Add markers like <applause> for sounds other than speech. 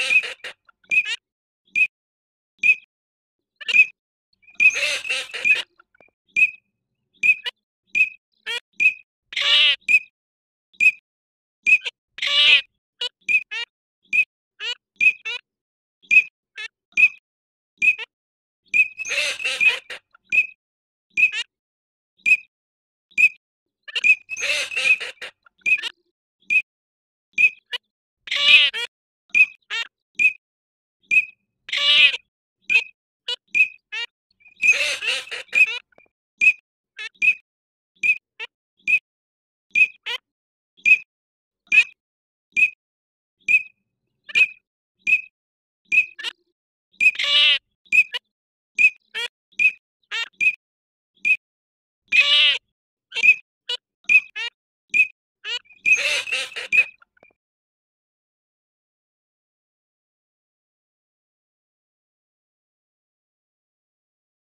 Beep. <laughs>